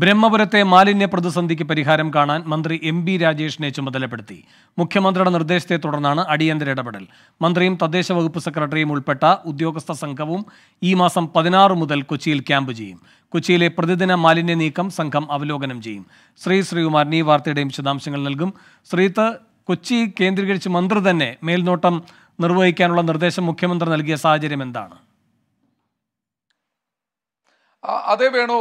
ബ്രഹ്മപുരത്തെ മാലിന്യ പ്രതിസന്ധിക്ക് പരിഹാരം കാണാൻ മന്ത്രി എം ബി രാജേഷിനെ ചുമതലപ്പെടുത്തി മുഖ്യമന്ത്രിയുടെ നിർദ്ദേശത്തെ തുടർന്നാണ് അടിയന്തര ഇടപെടൽ മന്ത്രിയും തദ്ദേശ വകുപ്പ് സെക്രട്ടറിയും ഉൾപ്പെട്ട ഉദ്യോഗസ്ഥ സംഘവും ഈ മാസം പതിനാറ് മുതൽ കൊച്ചിയിൽ ക്യാമ്പ് ചെയ്യും കൊച്ചിയിലെ പ്രതിദിന മാലിന്യ നീക്കം സംഘം അവലോകനം ചെയ്യും ശ്രീ ശ്രീകുമാരൻ ഈ വാർത്തയുടെയും വിശദാംശങ്ങൾ നൽകും ശ്രീത്ത് കൊച്ചി കേന്ദ്രീകരിച്ച് മന്ത്രി തന്നെ മേൽനോട്ടം നിർവഹിക്കാനുള്ള നിർദ്ദേശം മുഖ്യമന്ത്രി നൽകിയ സാഹചര്യം എന്താണ് അതേ വേണു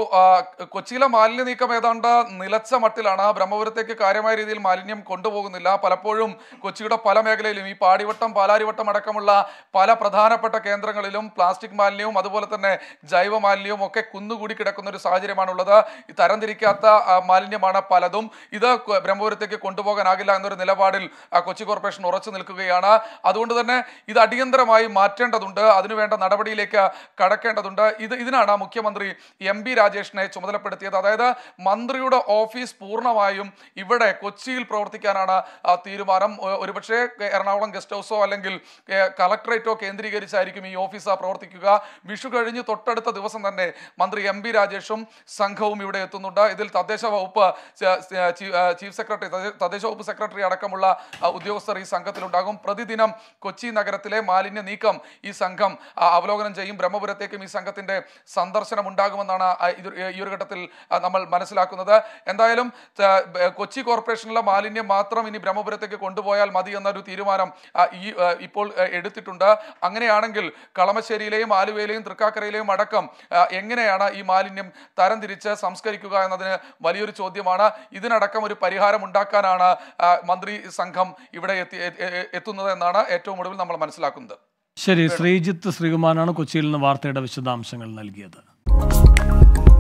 കൊച്ചിയിലെ മാലിന്യ നീക്കം ഏതാണ്ട് നിലച്ച മട്ടിലാണ് ബ്രഹ്മപുരത്തേക്ക് കാര്യമായ രീതിയിൽ മാലിന്യം കൊണ്ടുപോകുന്നില്ല പലപ്പോഴും കൊച്ചിയുടെ പല മേഖലയിലും ഈ പാടിവട്ടം പാലാരിവട്ടം അടക്കമുള്ള പല പ്രധാനപ്പെട്ട കേന്ദ്രങ്ങളിലും പ്ലാസ്റ്റിക് മാലിന്യവും അതുപോലെ തന്നെ ജൈവ മാലിന്യവും ഒക്കെ കുന്നുകൂടി കിടക്കുന്ന ഒരു സാഹചര്യമാണുള്ളത് തരംതിരിക്കാത്ത മാലിന്യമാണ് പലതും ഇത് ബ്രഹ്മപുരത്തേക്ക് കൊണ്ടുപോകാനാകില്ല എന്നൊരു നിലപാടിൽ കൊച്ചി കോർപ്പറേഷൻ ഉറച്ചു നിൽക്കുകയാണ് അതുകൊണ്ട് തന്നെ ഇത് അടിയന്തരമായി മാറ്റേണ്ടതുണ്ട് അതിനുവേണ്ട നടപടിയിലേക്ക് കടക്കേണ്ടതുണ്ട് ഇത് ഇതിനാണ് മുഖ്യമന്ത്രി എം ബി രാജേഷിനെ ചുമതലപ്പെടുത്തിയത് അതായത് മന്ത്രിയുടെ ഓഫീസ് പൂർണ്ണമായും ഇവിടെ കൊച്ചിയിൽ പ്രവർത്തിക്കാനാണ് തീരുമാനം ഒരുപക്ഷെ എറണാകുളം ഗസ്റ്റ് ഹൗസോ അല്ലെങ്കിൽ കളക്ടറേറ്റോ കേന്ദ്രീകരിച്ചായിരിക്കും ഈ ഓഫീസ് പ്രവർത്തിക്കുക വിഷു കഴിഞ്ഞ് തൊട്ടടുത്ത ദിവസം തന്നെ മന്ത്രി എം ബി രാജേഷും സംഘവും ഇവിടെ എത്തുന്നുണ്ട് ഇതിൽ തദ്ദേശ വകുപ്പ് ചീഫ് സെക്രട്ടറി തദ്ദേശ വകുപ്പ് സെക്രട്ടറി അടക്കമുള്ള ഉദ്യോഗസ്ഥർ ഈ സംഘത്തിലുണ്ടാകും പ്രതിദിനം കൊച്ചി നഗരത്തിലെ മാലിന്യ നീക്കം ഈ സംഘം അവലോകനം ചെയ്യും ബ്രഹ്മപുരത്തേക്കും ഈ സംഘത്തിന്റെ സന്ദർശനമുണ്ട് ഉണ്ടാകുമെന്നാണ് ഈ ഒരു ഘട്ടത്തിൽ നമ്മൾ മനസ്സിലാക്കുന്നത് എന്തായാലും കൊച്ചി കോർപ്പറേഷനിലെ മാലിന്യം മാത്രം ഇനി ബ്രഹ്മപുരത്തേക്ക് കൊണ്ടുപോയാൽ മതി എന്നൊരു തീരുമാനം ഈ ഇപ്പോൾ എടുത്തിട്ടുണ്ട് അങ്ങനെയാണെങ്കിൽ കളമശ്ശേരിയിലെയും ആലുവയിലെയും തൃക്കാക്കരയിലെയും അടക്കം എങ്ങനെയാണ് ഈ മാലിന്യം തരംതിരിച്ച് സംസ്കരിക്കുക എന്നതിന് വലിയൊരു ചോദ്യമാണ് ഇതിനടക്കം ഒരു പരിഹാരം ഉണ്ടാക്കാനാണ് മന്ത്രി സംഘം ഇവിടെ എത്തി എത്തുന്നത് എന്നാണ് ഏറ്റവും ഒടുവിൽ നമ്മൾ മനസ്സിലാക്കുന്നത് ശരി ശ്രീജിത്ത് ശ്രീകുമാരാണ് കൊച്ചിയിൽ നിന്ന് വാർത്തയുടെ വിശദാംശങ്ങൾ നൽകിയത് Bye.